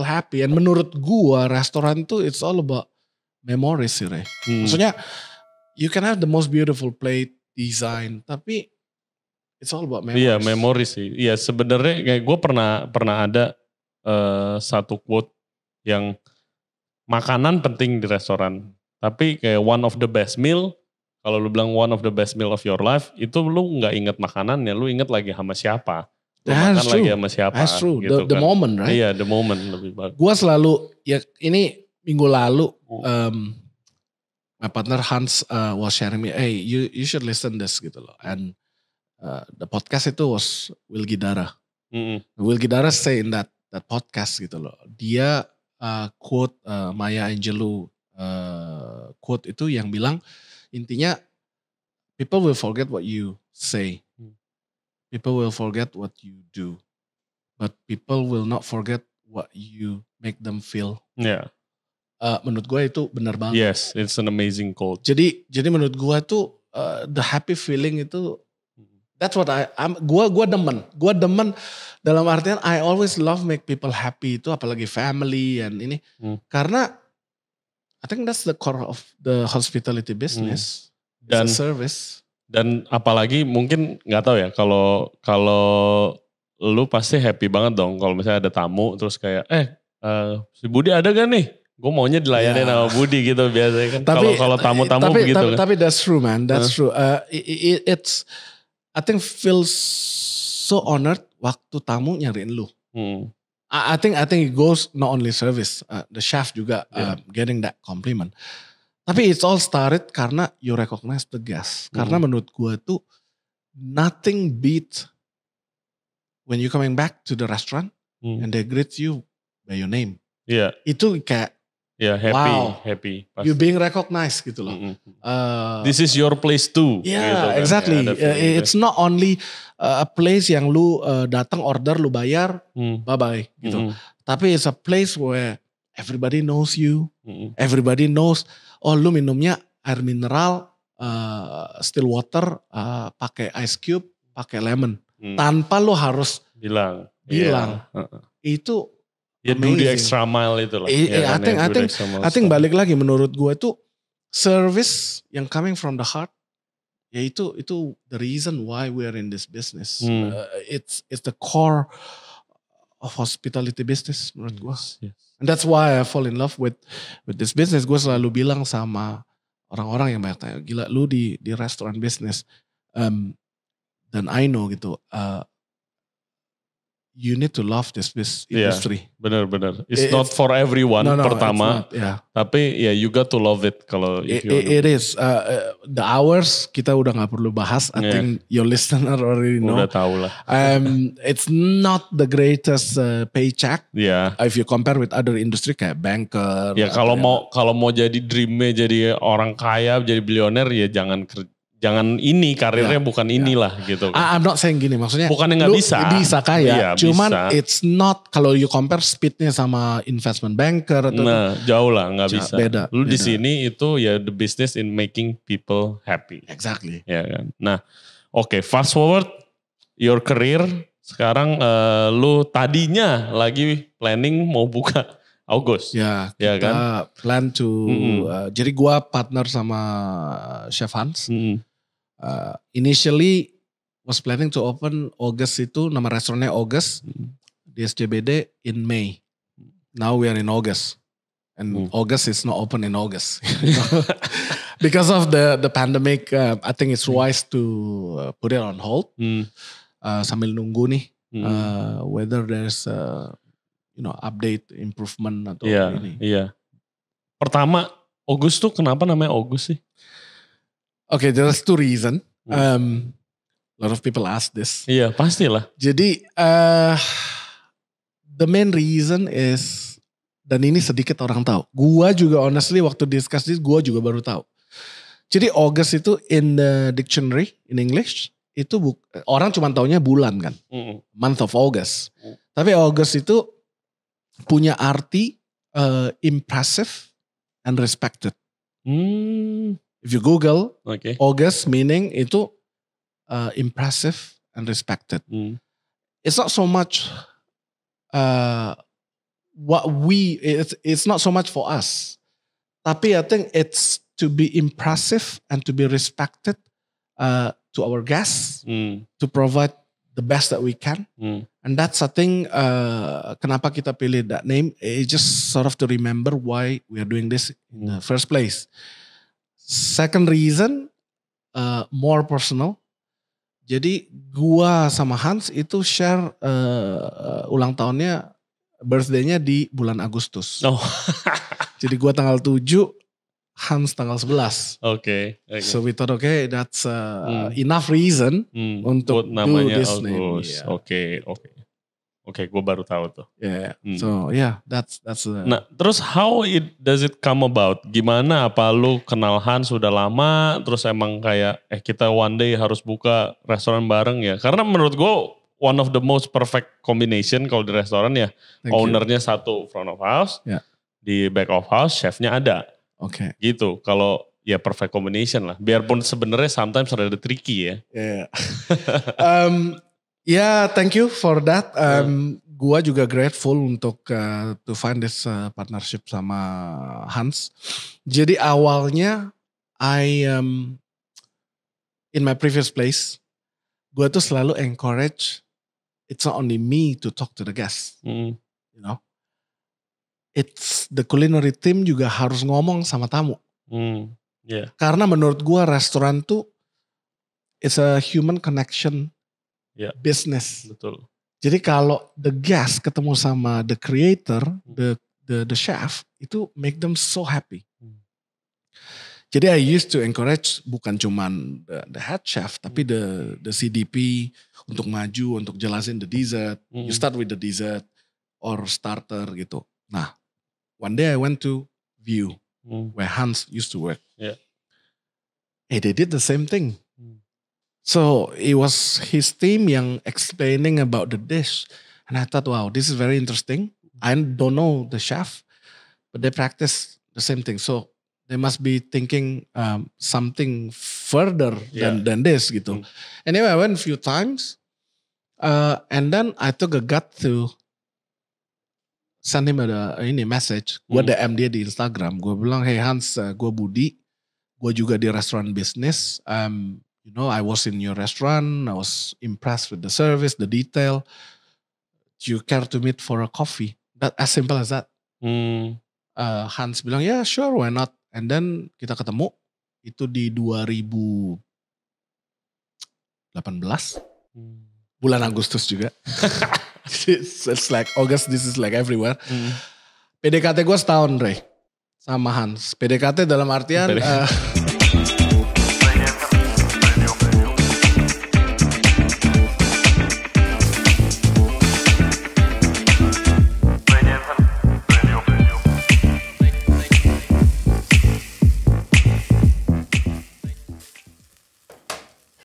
happy. And menurut gua restoran tuh it's all about memories sih Re. Hmm. Maksudnya you can have the most beautiful plate design tapi it's all about iya, memories. Iya memories sih. Iya sebenarnya kayak gue pernah pernah ada uh, satu quote yang makanan penting di restoran tapi kayak one of the best meal kalau lu bilang one of the best meal of your life itu lu nggak inget makanannya lu inget lagi sama siapa That's makan true. lagi sama siapa. That's true. Gitu the, kan. moment, right? Iya, the moment lebih bagus. Gua selalu ya ini minggu lalu hmm. um, my partner Hans uh, was sharing me, hey, you you should listen this gitu loh. And uh, the podcast itu was Will Gidara. Mm -hmm. Will Gidara say in that that podcast gitu loh. Dia uh, quote uh, Maya Angelou uh, quote itu yang bilang intinya people will forget what you say, hmm. People will forget what you do, but people will not forget what you make them feel. Yeah. Uh, menurut gue itu benar banget. Yes, it's an amazing quote. Jadi jadi menurut gue tuh eh, uh, the happy feeling itu that's what I I'm, gua gua demen. Gua demen dalam artian I always love make people happy itu apalagi family and ini. Hmm. Karena I think that's the core of the hospitality business. Hmm. Dan service. Dan apalagi mungkin nggak tahu ya kalau kalau lu pasti happy banget dong kalau misalnya ada tamu terus kayak eh uh, si Budi ada gak nih? Gue maunya dilayani yeah. sama Budi gitu biasanya kan. Tapi kalau tamu-tamu tapi, begitu tapi, kan. Tapi that's true man, that's huh? true. Uh, it, it's I think feels so honored waktu tamu nyariin lu. Hmm. I, think I think it goes not only service, uh, the chef juga yeah. uh, getting that compliment. Tapi it's all started karena you recognize the gas. Hmm. Karena menurut gue tuh nothing beats when you coming back to the restaurant hmm. and they greet you by your name. Iya. Yeah. Itu kayak Ya yeah, happy, wow. happy. Pasti. You being recognized gitu loh. Mm -hmm. uh, This is your place too. Yeah, gitu kan. exactly. Yeah, it's not only uh, a place yang lu uh, datang order, lu bayar, mm. bye bye gitu. Mm -hmm. Tapi it's a place where everybody knows you, hmm everybody knows, oh lu minumnya air mineral, uh, still water, uh, pakai ice cube, pakai lemon, mm. tanpa lu harus bilang, bilang, yeah. Iya. itu ya amazing. do the extra mile itu lah. I, yeah, iya kan, ya, I think, I think, I think balik lagi menurut gue itu service yang coming from the heart ya itu itu the reason why we are in this business. Hmm. Uh, it's it's the core of hospitality business menurut gue. Yes, yes. And that's why I fall in love with with this business. Gue selalu bilang sama orang-orang yang banyak tanya, gila lu di di restoran bisnis. Um, dan I know gitu, uh, you need to love this this industry. Yeah, bener bener. It's it, not for everyone no, no, pertama. Not, yeah. Tapi ya yeah, you got to love it kalau it, it, it is uh, uh, the hours kita udah nggak perlu bahas. I yeah. think your listener already know. Udah tahu lah. Um, it's not the greatest uh, paycheck. Yeah. If you compare with other industry kayak banker. Ya yeah, kalau mau ya. kalau mau jadi dreamnya jadi orang kaya jadi bilioner ya jangan kerja jangan ini karirnya yeah. bukan inilah yeah. gitu. Kan. ah I'm not saying gini maksudnya. Bukan yang nggak bisa. Bisa kaya. Iya, cuman bisa. it's not kalau you compare speednya sama investment banker. Atau nah itu, jauh lah nggak bisa. Beda. Lu di sini itu ya the business in making people happy. Exactly. Ya kan. Nah oke okay, fast forward your career sekarang uh, lu tadinya lagi planning mau buka August. Ya, ya kan? plan to. Mm -hmm. uh, jadi gua partner sama Chef Hans. Mm -hmm uh, initially was planning to open August itu nama restorannya August hmm. di SCBD in May. Now we are in August and hmm. August is not open in August. Because of the the pandemic, uh, I think it's hmm. wise to uh, put it on hold hmm. uh, sambil nunggu nih hmm. uh, whether there's a, you know update improvement atau yeah, ini. Iya. Yeah. Pertama August tuh kenapa namanya August sih? okay, there's two reason. Hmm. Um, a lot of people ask this. Iya, yeah, pastilah. Jadi uh, the main reason is dan ini sedikit orang tahu. Gua juga honestly waktu discuss this gua juga baru tahu. Jadi August itu in the dictionary in English itu bu, orang cuma taunya bulan kan. Mm. Month of August. Mm. Tapi August itu punya arti uh, impressive and respected. Hmm. If you Google, okay. August meaning itu uh, impressive and respected. Mm. It's not so much uh, what we. It's it's not so much for us. Tapi I think it's to be impressive and to be respected uh, to our guests mm. to provide the best that we can. Mm. And that's a thing. uh, kenapa kita pilih that name. It's just sort of to remember why we are doing this in the first place. Second reason, uh, more personal. Jadi gua sama Hans itu share uh, ulang tahunnya, birthday-nya di bulan Agustus. Oh. Jadi gua tanggal 7, Hans tanggal 11. Oke. Okay, okay. So we thought okay, that's uh, hmm. enough reason hmm. untuk Buat namanya do this Oke, oke. Okay, okay. Oke, okay, gue baru tahu tuh. Yeah, hmm. so yeah, that's that's. The... Nah, terus how it does it come about? Gimana? Apa lu kenal Hans sudah lama? Terus emang kayak eh kita one day harus buka restoran bareng ya? Karena menurut gue one of the most perfect combination kalau di restoran ya Thank ownernya you. satu front of house, yeah. di back of house chefnya ada. Oke. Okay. Gitu. Kalau ya perfect combination lah. Biarpun sebenarnya sometimes ada tricky ya. Yeah. um, Ya, yeah, thank you for that. Um, ya. yeah. Gua juga grateful untuk uh, to find this uh, partnership sama Hans. Jadi awalnya I um, in my previous place, gua tuh selalu encourage. It's not only me to talk to the guests, mm. you know. It's the culinary team juga harus ngomong sama tamu. Mm. Yeah. Karena menurut gua restoran tuh it's a human connection ya. business. Betul. Jadi kalau the guest ketemu sama the creator, hmm. the the the chef itu make them so happy. Hmm. Jadi I used to encourage bukan cuman the, the head chef tapi hmm. the the CDP untuk maju untuk jelasin the dessert. Hmm. You start with the dessert or starter gitu. Nah, one day I went to View hmm. where Hans used to work. Yeah. Hey, they did the same thing. So it was his team yang explaining about the dish. And I thought, wow, this is very interesting. I don't know the chef, but they practice the same thing. So they must be thinking um, something further yeah. than, this gitu. Mm. Anyway, I went a few times. Uh, and then I took a gut to send him a, a ini message. Gue mm. DM dia di Instagram. Gue bilang, hey Hans, uh, gue Budi. Gue juga di restoran bisnis. Um, you know, I was in your restaurant, I was impressed with the service, the detail. Do you care to meet for a coffee? That as simple as that. mm. Uh, Hans bilang, yeah, sure, why not? And then kita ketemu itu di 2018 mm. bulan Agustus juga. it's, like August, this is like everywhere. mm. PDKT gue setahun, Ray, sama Hans. PDKT dalam artian. PDKT. Uh,